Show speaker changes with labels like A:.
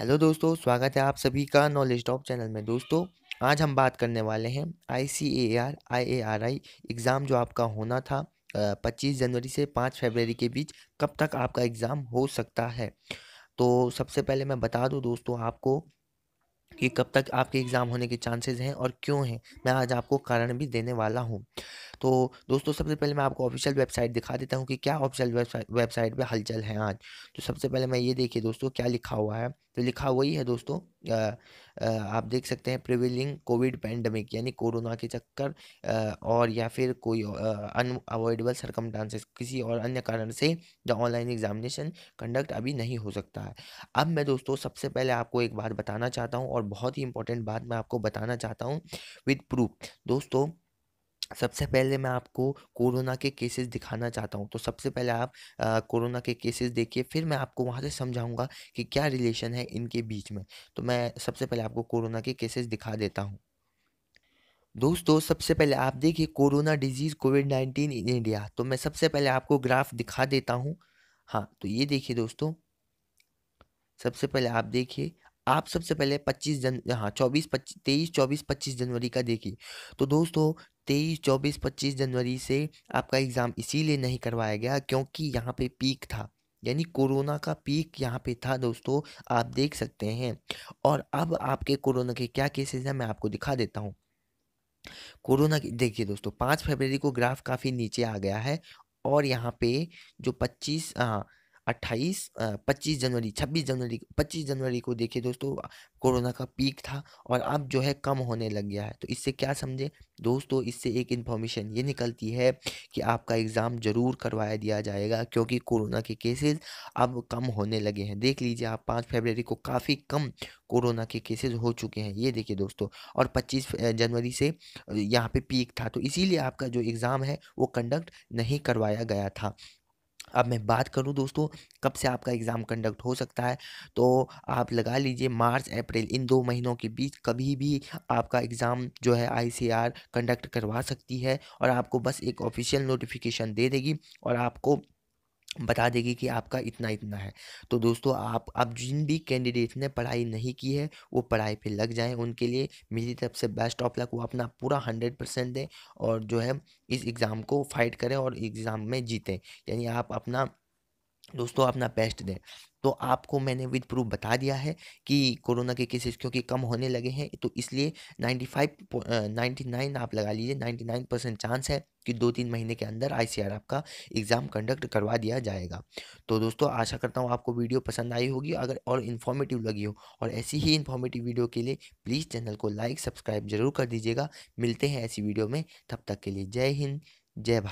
A: hello दोस्तों स्वागत है आप सभी का नॉलेज टॉप चैनल में दोस्तों आज हम बात करने वाले हैं I C A R I A R I exam जो आपका होना था पच्चीस जनवरी से पाँच फरवरी के बीच कब तक आपका एग्ज़ाम हो सकता है तो सबसे पहले मैं बता दूं दोस्तों आपको कि कब तक आपके एग्ज़ाम होने के चांसेस हैं और क्यों हैं मैं आज आपको कारण भी देने वाला हूँ तो दोस्तों सबसे पहले मैं आपको ऑफिशियल वेबसाइट दिखा देता हूँ कि क्या ऑफिशियल वेबसाइट पर हलचल है आज तो सबसे पहले मैं ये देखिए दोस्तों क्या लिखा हुआ है तो लिखा वही है दोस्तों आ, आ, आप देख सकते हैं प्रिविलिंग कोविड पैंडमिक यानी कोरोना के चक्कर आ, और या फिर कोई अनअवॉइडेबल सरकम किसी और अन्य कारण से जो ऑनलाइन एग्जामिनेशन कंडक्ट अभी नहीं हो सकता है अब मैं दोस्तों सबसे पहले आपको एक बात बताना चाहता हूँ और बहुत ही इंपॉर्टेंट बात मैं आपको बताना चाहता हूँ विद प्रूफ दोस्तों सबसे पहले मैं आपको कोरोना के केसेस दिखाना चाहता हूँ तो सबसे पहले आप आ, कोरोना के केसेस देखिए फिर मैं आपको वहाँ से समझाऊँगा कि क्या रिलेशन है इनके बीच में तो मैं सबसे पहले आपको कोरोना के केसेस दिखा देता हूँ दोस्तों सबसे पहले आप देखिए corona disease COVID nineteen in India तो मैं सबसे पहले आपको ग्राफ दिखा देता हूँ हाँ तो ये देखिए दोस्तों सबसे पहले आप देखिए आप सबसे पहले पच्चीस जन हाँ चौबीस पच्चीस तेईस चौबीस पच्चीस जनवरी का देखिए तो दोस्तों तेईस चौबीस पच्चीस जनवरी से आपका एग्ज़ाम इसीलिए नहीं करवाया गया क्योंकि यहाँ पे पीक था यानी कोरोना का पीक यहाँ पे था दोस्तों आप देख सकते हैं और अब आपके कोरोना के क्या केसेस हैं मैं आपको दिखा देता हूँ कोरोना की देखिए दोस्तों पाँच फरवरी को ग्राफ काफ़ी नीचे आ गया है और यहाँ पे जो पच्चीस हाँ अट्ठाईस पच्चीस जनवरी छब्बीस जनवरी पच्चीस जनवरी को देखिए दोस्तों कोरोना का पीक था और अब जो है कम होने लग गया है तो इससे क्या समझे दोस्तों इससे एक इन्फॉर्मेशन ये निकलती है कि आपका एग्ज़ाम ज़रूर करवाया दिया जाएगा क्योंकि कोरोना के केसेस अब कम होने लगे हैं देख लीजिए आप पाँच फरवरी को काफ़ी कम कोरोना के केसेस हो चुके हैं ये देखिए दोस्तों और पच्चीस जनवरी से यहाँ पे पीक था तो इसीलिए आपका जो एग्ज़ाम है वो कंडक्ट नहीं करवाया गया था अब मैं बात करूं दोस्तों कब से आपका एग्ज़ाम कंडक्ट हो सकता है तो आप लगा लीजिए मार्च अप्रैल इन दो महीनों के बीच कभी भी आपका एग्ज़ाम जो है आईसीआर कंडक्ट करवा सकती है और आपको बस एक ऑफिशियल नोटिफिकेशन दे देगी और आपको बता देगी कि आपका इतना इतना है तो दोस्तों आप अब जिन भी कैंडिडेट ने पढ़ाई नहीं की है वो पढ़ाई पे लग जाएं उनके लिए मेरी तरफ से बेस्ट ऑफ लक वो अपना पूरा हंड्रेड परसेंट दें और जो है इस एग्ज़ाम को फाइट करें और एग्ज़ाम में जीतें यानी आप अपना दोस्तों अपना बेस्ट दें तो आपको मैंने विद प्रूफ बता दिया है कि कोरोना के केसेस क्योंकि कम होने लगे हैं तो इसलिए नाइन्टी फाइव नाइन्टी नाइन आप लगा लीजिए नाइन्टी नाइन परसेंट चांस है कि दो तीन महीने के अंदर आईसीआर आपका एग्ज़ाम कंडक्ट करवा दिया जाएगा तो दोस्तों आशा करता हूँ आपको वीडियो पसंद आई होगी अगर और इन्फॉर्मेटिव लगी हो और ऐसी ही इन्फॉर्मेटिव वीडियो के लिए प्लीज़ चैनल को लाइक सब्सक्राइब जरूर कर दीजिएगा मिलते हैं ऐसी वीडियो में तब तक के लिए जय हिंद जय भारत